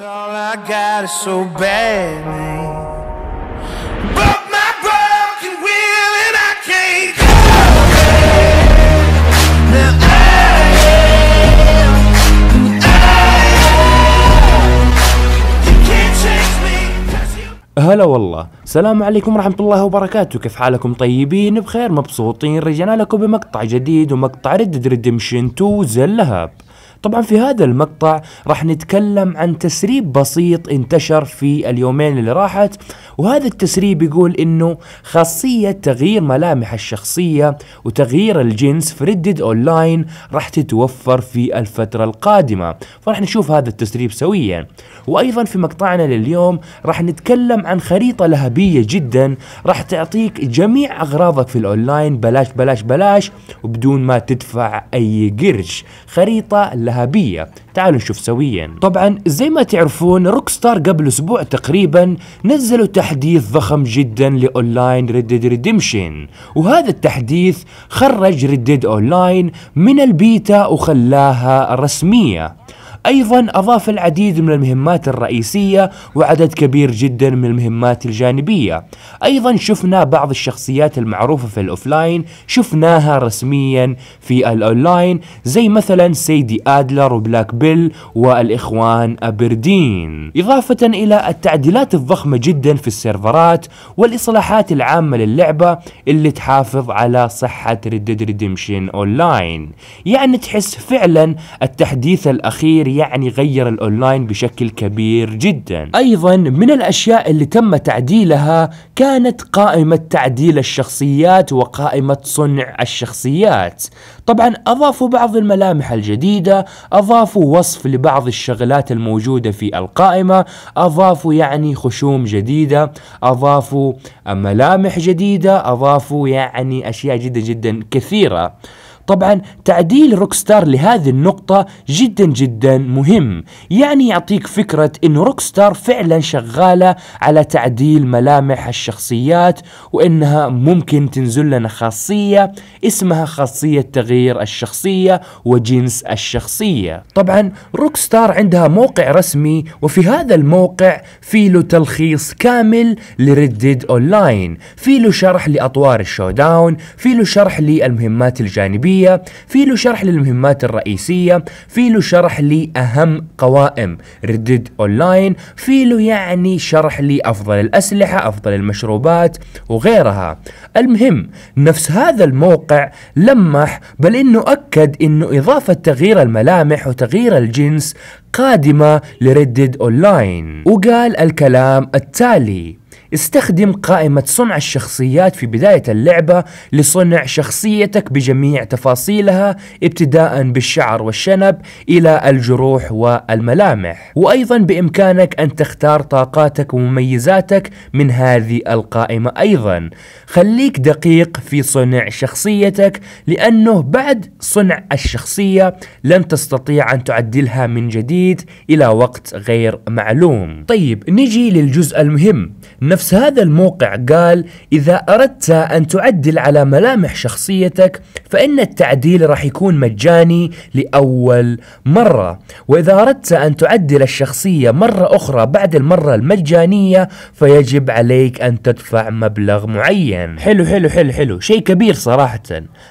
all I got is so badly. هلا والله السلام عليكم ورحمة الله وبركاته كيف حالكم طيبين بخير مبسوطين رجعنا لكم بمقطع جديد ومقطع ردد ريدمشن 2 زلهاب طبعا في هذا المقطع راح نتكلم عن تسريب بسيط انتشر في اليومين اللي راحت وهذا التسريب يقول انه خاصية تغيير ملامح الشخصية وتغيير الجنس في ردد اونلاين راح تتوفر في الفترة القادمة فراح نشوف هذا التسريب سويا وايضا في مقطعنا لليوم راح نتكلم عن خريطة لهبية جدا راح تعطيك جميع اغراضك في الاونلاين بلاش بلاش بلاش وبدون ما تدفع اي قرش خريطة اللهبية تعالوا نشوف سويا طبعا زي ما تعرفون روك ستار قبل أسبوع تقريبا نزلوا تحديث ضخم جدا لأونلاين ريدد ريديمشن وهذا التحديث خرج ريدد أونلاين من البيتا وخلاها رسمية أيضا أضاف العديد من المهمات الرئيسية وعدد كبير جدا من المهمات الجانبية أيضا شفنا بعض الشخصيات المعروفة في الأوفلاين شفناها رسميا في الأونلاين زي مثلا سيدي آدلر وبلاك بيل والإخوان أبردين إضافة إلى التعديلات الضخمة جدا في السيرفرات والإصلاحات العامة للعبة اللي تحافظ على صحة ريد ريدمشن اونلاين يعني تحس فعلا التحديث الأخير يعني غير الأونلاين بشكل كبير جدا أيضا من الأشياء اللي تم تعديلها كانت قائمة تعديل الشخصيات وقائمة صنع الشخصيات طبعا أضافوا بعض الملامح الجديدة أضافوا وصف لبعض الشغلات الموجودة في القائمة أضافوا يعني خشوم جديدة أضافوا ملامح جديدة أضافوا يعني أشياء جدا جدا كثيرة طبعا تعديل روكستار لهذه النقطة جدا جدا مهم يعني يعطيك فكرة انه روكستار فعلا شغالة على تعديل ملامح الشخصيات وانها ممكن تنزل لنا خاصية اسمها خاصية تغيير الشخصية وجنس الشخصية طبعا روكستار عندها موقع رسمي وفي هذا الموقع في له تلخيص كامل لردد اونلاين في له شرح لاطوار الشوداون في له شرح للمهمات الجانبية الأساسية في له شرح للمهمات الرئيسية في له شرح لأهم قوائم ردد أونلاين في له يعني شرح لأفضل الأسلحة أفضل المشروبات وغيرها المهم نفس هذا الموقع لمح بل أنه أكد أنه إضافة تغيير الملامح وتغيير الجنس قادمة لردد أونلاين وقال الكلام التالي استخدم قائمة صنع الشخصيات في بداية اللعبة لصنع شخصيتك بجميع تفاصيلها ابتداء بالشعر والشنب إلى الجروح والملامح وأيضا بإمكانك أن تختار طاقاتك ومميزاتك من هذه القائمة أيضا خليك دقيق في صنع شخصيتك لأنه بعد صنع الشخصية لن تستطيع أن تعدلها من جديد إلى وقت غير معلوم طيب نجي للجزء المهم نفس هذا الموقع قال إذا أردت أن تعدل على ملامح شخصيتك فإن التعديل راح يكون مجاني لأول مرة وإذا أردت أن تعدل الشخصية مرة أخرى بعد المرة المجانية فيجب عليك أن تدفع مبلغ معين حلو حلو حلو حلو شيء كبير صراحة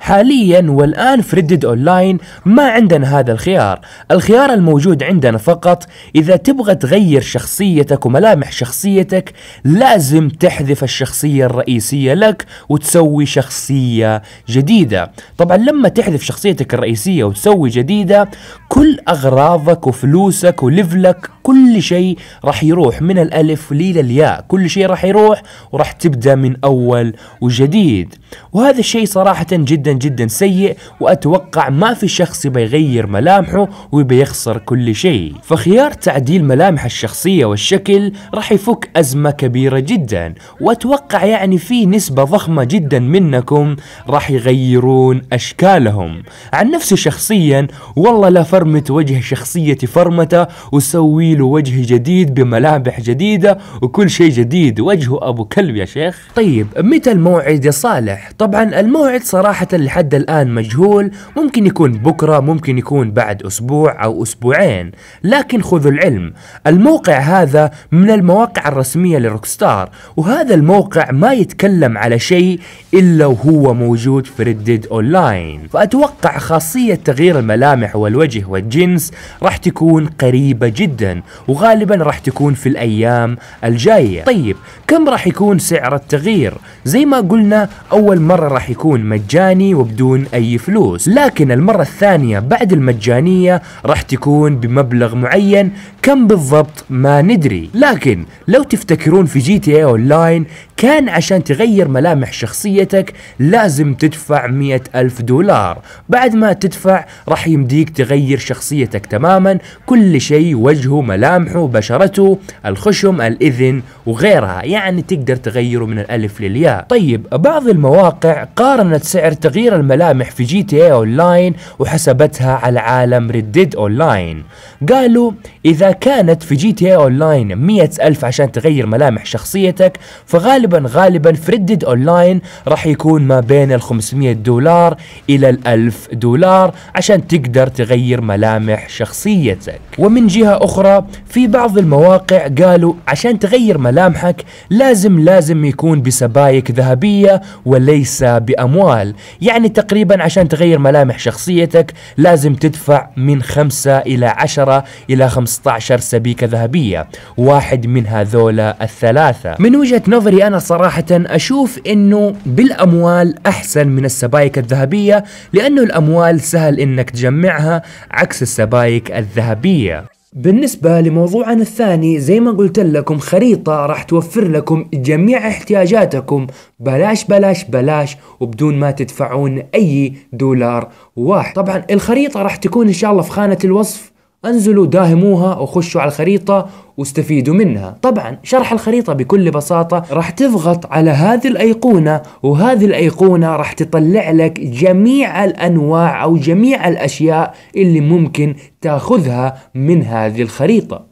حاليا والآن في ردد أونلاين ما عندنا هذا الخيار الخيار الموجود عندنا فقط إذا تبغى تغير شخصيتك وملامح شخصيتك لا لازم تحذف الشخصية الرئيسية لك وتسوي شخصية جديدة طبعا لما تحذف شخصيتك الرئيسية وتسوي جديدة كل أغراضك وفلوسك وليفلك كل شيء راح يروح من الألف لإلى الياء كل شيء راح يروح وراح تبدأ من أول وجديد وهذا الشيء صراحة جدا جدا سيء وأتوقع ما في شخص بيغير يغير ملامحه ويبي يخسر كل شيء فخيار تعديل ملامح الشخصية والشكل راح يفك أزمة كبيرة جدا واتوقع يعني في نسبة ضخمة جدا منكم راح يغيرون اشكالهم عن نفسي شخصيا والله لا فرمت وجه شخصيتي فرمته وسوي له وجه جديد بملامح جديدة وكل شيء جديد وجهه ابو كلب يا شيخ طيب متى الموعد يا صالح طبعا الموعد صراحة لحد الان مجهول ممكن يكون بكرة ممكن يكون بعد اسبوع او اسبوعين لكن خذوا العلم الموقع هذا من المواقع الرسمية لروكستار الاختيار وهذا الموقع ما يتكلم على شيء إلا وهو موجود في ردد أونلاين فأتوقع خاصية تغيير الملامح والوجه والجنس راح تكون قريبة جدا وغالبا راح تكون في الأيام الجاية طيب كم راح يكون سعر التغيير زي ما قلنا أول مرة راح يكون مجاني وبدون أي فلوس لكن المرة الثانية بعد المجانية راح تكون بمبلغ معين كم بالضبط ما ندري لكن لو تفتكرون في جي تي اي اونلاين كان عشان تغير ملامح شخصيتك لازم تدفع مئة ألف دولار بعد ما تدفع راح يمديك تغير شخصيتك تماما كل شيء وجهه ملامحه بشرته الخشم الإذن وغيرها يعني تقدر تغيره من الألف للياء طيب بعض المواقع قارنت سعر تغيير الملامح في جي تي اي اونلاين وحسبتها على عالم اون لاين قالوا إذا كانت في جي تي اي اونلاين مئة ألف عشان تغير ملامح شخصيتك شخصيتك فغالبا غالبا في ردد اونلاين راح يكون ما بين ال 500 دولار الى ال 1000 دولار عشان تقدر تغير ملامح شخصيتك ومن جهة اخرى في بعض المواقع قالوا عشان تغير ملامحك لازم لازم يكون بسبايك ذهبية وليس باموال يعني تقريبا عشان تغير ملامح شخصيتك لازم تدفع من 5 الى 10 الى 15 سبيكة ذهبية واحد من هذولا الثلاثة ثلاثة من وجهة نظري أنا صراحة أشوف أنه بالأموال أحسن من السبائك الذهبية لأنه الأموال سهل أنك تجمعها عكس السبائك الذهبية بالنسبة لموضوعنا الثاني زي ما قلت لكم خريطة راح توفر لكم جميع احتياجاتكم بلاش بلاش بلاش وبدون ما تدفعون أي دولار واحد طبعا الخريطة راح تكون إن شاء الله في خانة الوصف انزلوا داهموها وخشوا على الخريطة واستفيدوا منها طبعا شرح الخريطة بكل بساطة راح تضغط على هذه الأيقونة وهذه الأيقونة راح تطلع لك جميع الأنواع أو جميع الأشياء اللي ممكن تاخذها من هذه الخريطة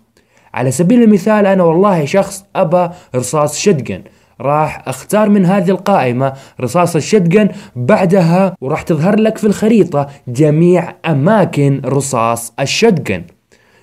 على سبيل المثال أنا والله شخص أبا رصاص شدقن راح اختار من هذه القائمة رصاص الشتقن بعدها وراح تظهر لك في الخريطة جميع اماكن رصاص الشتقن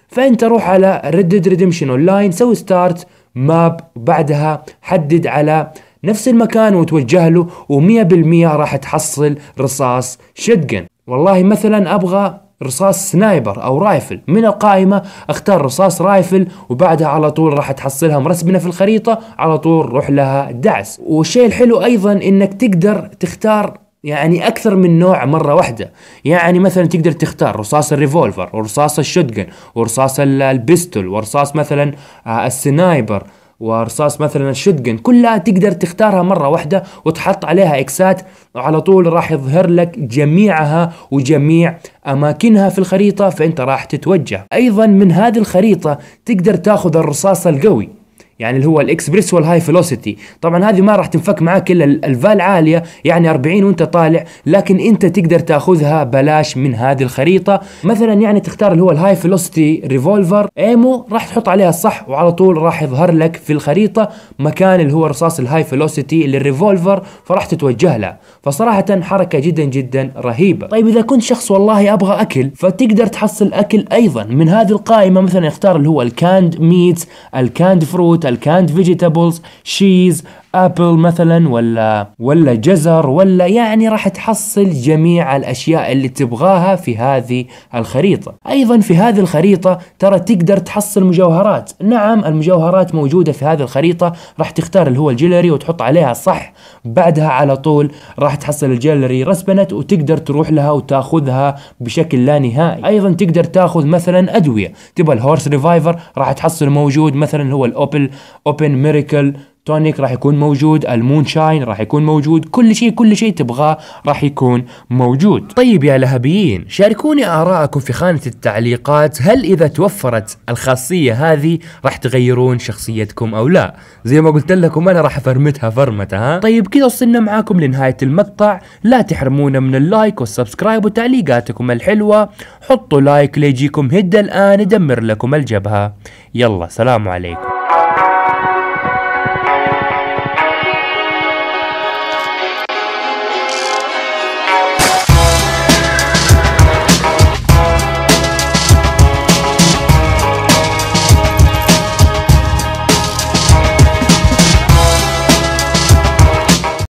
فانت روح على Red ريدمشن اونلاين سوي ستارت ماب بعدها حدد على نفس المكان وتوجه له و100% راح تحصل رصاص شتقن والله مثلا ابغى رصاص سنايبر او رايفل من القائمة اختار رصاص رايفل وبعدها على طول راح تحصلها مرسبنا في الخريطة على طول روح لها دعس والشيء الحلو ايضا انك تقدر تختار يعني اكثر من نوع مره واحده يعني مثلا تقدر تختار رصاص الريفولفر ورصاص الشوتجن ورصاص البيستول ورصاص مثلا آه، السنايبر ورصاص مثلا الشدقن كلها تقدر تختارها مرة واحدة وتحط عليها إكسات وعلى طول راح يظهر لك جميعها وجميع أماكنها في الخريطة فأنت راح تتوجه أيضا من هذه الخريطة تقدر تاخذ الرصاص القوي يعني اللي هو الاكسبريس والهاي فيلوسيتي طبعا هذه ما راح تنفك معاك الا الفال عاليه يعني 40 وانت طالع لكن انت تقدر تاخذها بلاش من هذه الخريطه مثلا يعني تختار اللي هو الهاي فيلوسيتي ريفولفر ايمو راح تحط عليها الصح وعلى طول راح يظهر لك في الخريطه مكان اللي هو رصاص الهاي فيلوسيتي للريفولفر فراح تتوجه له فصراحه حركه جدا جدا رهيبه طيب اذا كنت شخص والله ابغى اكل فتقدر تحصل اكل ايضا من هذه القائمه مثلا اختار اللي هو الكاند ميتس الكاند فروت canned vegetables, cheese, ابل مثلا ولا ولا جزر ولا يعني راح تحصل جميع الاشياء اللي تبغاها في هذه الخريطه ايضا في هذه الخريطه ترى تقدر تحصل مجوهرات نعم المجوهرات موجوده في هذه الخريطه راح تختار اللي هو الجلري وتحط عليها صح بعدها على طول راح تحصل الجلري رسبنت وتقدر تروح لها وتاخذها بشكل لا نهائي ايضا تقدر تاخذ مثلا ادويه تبغى الهورس ريفايفر راح تحصل موجود مثلا هو الاوبل اوبن ميريكل تونيك راح يكون موجود المون شاين راح يكون موجود كل شيء كل شيء تبغاه راح يكون موجود طيب يا لهبيين شاركوني آراءكم في خانة التعليقات هل إذا توفرت الخاصية هذه راح تغيرون شخصيتكم أو لا زي ما قلت لكم أنا راح أفرمتها فرمتها ها طيب كذا وصلنا معاكم لنهاية المقطع لا تحرمونا من اللايك والسبسكرايب وتعليقاتكم الحلوة حطوا لايك ليجيكم هدى الآن يدمر لكم الجبهة يلا سلام عليكم